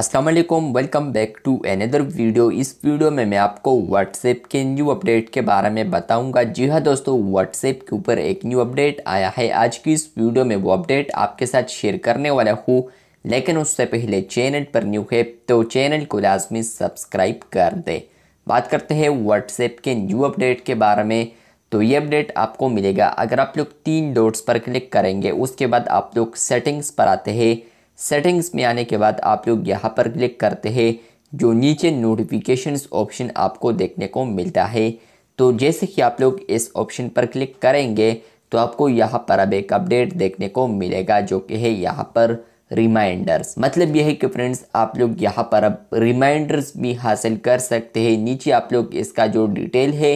Aslam welcome back to another video इस वीडियो में मैं आपको व्हाट्सएप के न्यू अपडेट के बारे में बताऊंगा जी हाँ दोस्तों व्हाट्सएप के ऊपर एक न्यू अपडेट आया है आज की इस वीडियो में वो अपडेट आपके साथ शेयर करने वाला हूँ लेकिन उससे पहले चैनल पर न्यू है तो चैनल को लाजमी सब्सक्राइब कर दें बात करते हैं व्हाट्सएप के न्यू अपडेट के बारे में तो ये अपडेट आपको मिलेगा अगर आप लोग तीन डोट्स पर क्लिक करेंगे उसके बाद आप लोग सेटिंग्स पर आते हैं सेटिंग्स में आने के बाद आप लोग यहाँ पर क्लिक करते हैं जो नीचे नोटिफिकेशंस ऑप्शन आपको देखने को मिलता है तो जैसे कि आप लोग इस ऑप्शन पर क्लिक करेंगे तो आपको यहाँ पर अब एक अपडेट देखने को मिलेगा जो कि है यहाँ पर रिमाइंडर्स मतलब यह है कि फ्रेंड्स आप लोग यहाँ पर अब रिमाइंडर्स भी हासिल कर सकते हैं नीचे आप लोग इसका जो डिटेल है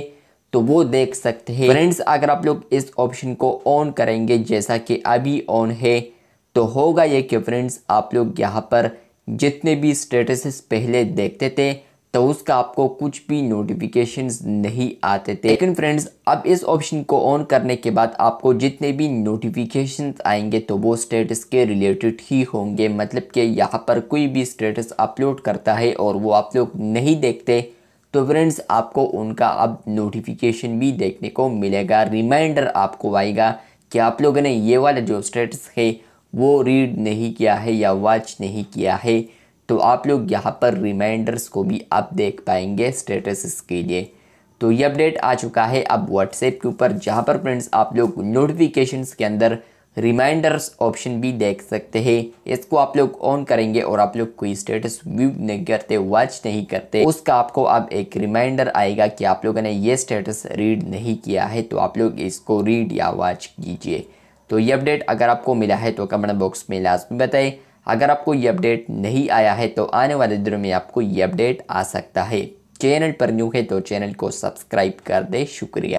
तो वो देख सकते हैं फ्रेंड्स अगर आप लोग इस ऑप्शन को ऑन करेंगे जैसा कि अभी ऑन है तो होगा ये कि फ्रेंड्स आप लोग यहाँ पर जितने भी स्टेटसेस पहले देखते थे तो उसका आपको कुछ भी नोटिफिकेशन नहीं आते थे लेकिन फ्रेंड्स अब इस ऑप्शन को ऑन करने के बाद आपको जितने भी नोटिफिकेशन आएंगे तो वो स्टेटस के रिलेटेड ही होंगे मतलब कि यहाँ पर कोई भी स्टेटस अपलोड करता है और वो आप लोग नहीं देखते तो फ्रेंड्स आपको उनका अब नोटिफिकेशन भी देखने को मिलेगा रिमाइंडर आपको आएगा कि आप लोगों ने ये वाला जो स्टेटस है वो रीड नहीं किया है या वॉच नहीं किया है तो आप लोग यहाँ पर रिमाइंडर्स को भी आप देख पाएंगे स्टेटस के लिए तो ये अपडेट आ चुका है अब व्हाट्सएप के ऊपर जहाँ पर फ्रेंड्स आप लोग नोटिफिकेशंस के अंदर रिमाइंडर्स ऑप्शन भी देख सकते हैं इसको आप लोग ऑन करेंगे और आप लोग कोई स्टेटस व्यू नहीं करते वॉच नहीं करते उसका आपको अब एक रिमाइंडर आएगा कि आप लोगों ने ये स्टेटस रीड नहीं किया है तो आप लोग इसको रीड या वॉच कीजिए तो ये अपडेट अगर आपको मिला है तो कमेंट बॉक्स में लाजमी बताएं अगर आपको ये अपडेट नहीं आया है तो आने वाले दिनों में आपको ये अपडेट आ सकता है चैनल पर न्यू है तो चैनल को सब्सक्राइब कर दे शुक्रिया